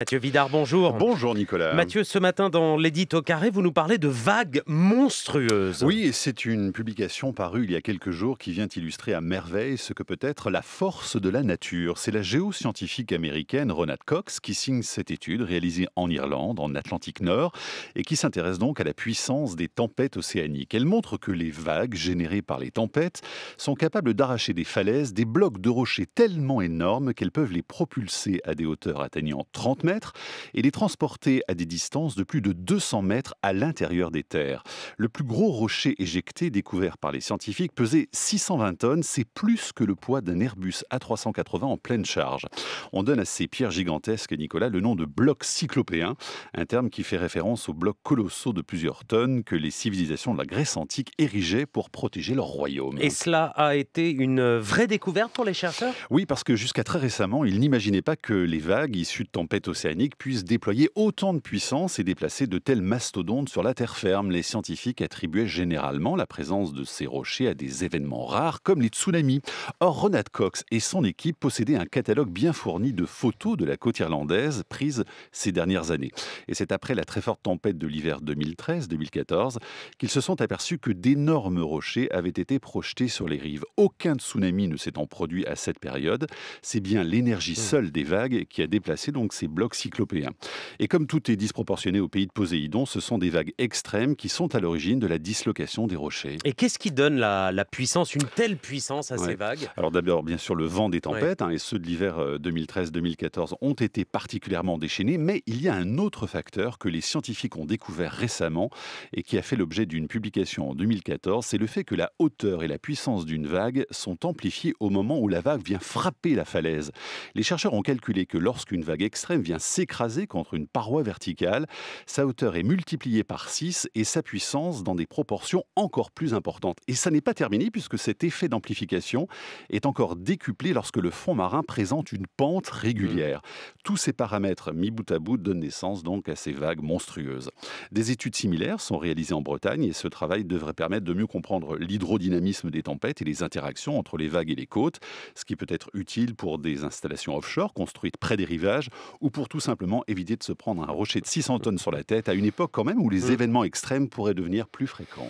Mathieu Vidard, bonjour. Bonjour Nicolas. Mathieu, ce matin dans l'édito carré, vous nous parlez de vagues monstrueuses. Oui, c'est une publication parue il y a quelques jours qui vient illustrer à merveille ce que peut être la force de la nature. C'est la géoscientifique américaine Renate Cox qui signe cette étude réalisée en Irlande, en Atlantique Nord, et qui s'intéresse donc à la puissance des tempêtes océaniques. Elle montre que les vagues générées par les tempêtes sont capables d'arracher des falaises, des blocs de rochers tellement énormes qu'elles peuvent les propulser à des hauteurs atteignant 30 mètres et les transporter à des distances de plus de 200 mètres à l'intérieur des terres. Le plus gros rocher éjecté découvert par les scientifiques pesait 620 tonnes, c'est plus que le poids d'un Airbus A380 en pleine charge. On donne à ces pierres gigantesques, Nicolas, le nom de bloc cyclopéens, un terme qui fait référence aux blocs colossaux de plusieurs tonnes que les civilisations de la Grèce antique érigeaient pour protéger leur royaume. Et cela a été une vraie découverte pour les chercheurs Oui, parce que jusqu'à très récemment, ils n'imaginaient pas que les vagues issues de tempêtes puissent déployer autant de puissance et déplacer de tels mastodontes sur la terre ferme. Les scientifiques attribuaient généralement la présence de ces rochers à des événements rares comme les tsunamis. Or, Ronald Cox et son équipe possédaient un catalogue bien fourni de photos de la côte irlandaise prises ces dernières années. Et c'est après la très forte tempête de l'hiver 2013-2014 qu'ils se sont aperçus que d'énormes rochers avaient été projetés sur les rives. Aucun tsunami ne s'étant produit à cette période, c'est bien l'énergie mmh. seule des vagues qui a déplacé donc ces blocs cyclopéens cyclopéen. Et comme tout est disproportionné au pays de Poséidon, ce sont des vagues extrêmes qui sont à l'origine de la dislocation des rochers. Et qu'est-ce qui donne la, puissance, une telle puissance à ces vagues Alors d'abord, bien sûr, le vent des tempêtes, hein, et ceux de l'hiver 2013-2014 euh, ont été particulièrement déchaînés, mais il y a un autre facteur que les scientifiques ont découvert récemment et qui a fait l'objet d'une publication en 2014, c'est le fait que la hauteur et la puissance d'une vague sont amplifiées au moment où la vague vient frapper la falaise. Les chercheurs ont calculé que lorsqu'une vague extrême vient s'écraser contre une paroi verticale. Sa hauteur est multipliée par 6 et sa puissance dans des proportions encore plus importantes. Et ça n'est pas terminé puisque cet effet d'amplification est encore décuplé lorsque le fond marin présente une pente régulière. Mmh. Tous ces paramètres mis bout à bout donnent naissance donc à ces vagues monstrueuses. Des études similaires sont réalisées en Bretagne et ce travail devrait permettre de mieux comprendre l'hydrodynamisme des tempêtes et les interactions entre les vagues et les côtes, ce qui peut être utile pour des installations offshore construites près des rivages ou pour tout simplement éviter de se prendre un rocher de 600 tonnes sur la tête à une époque quand même où les événements extrêmes pourraient devenir plus fréquents.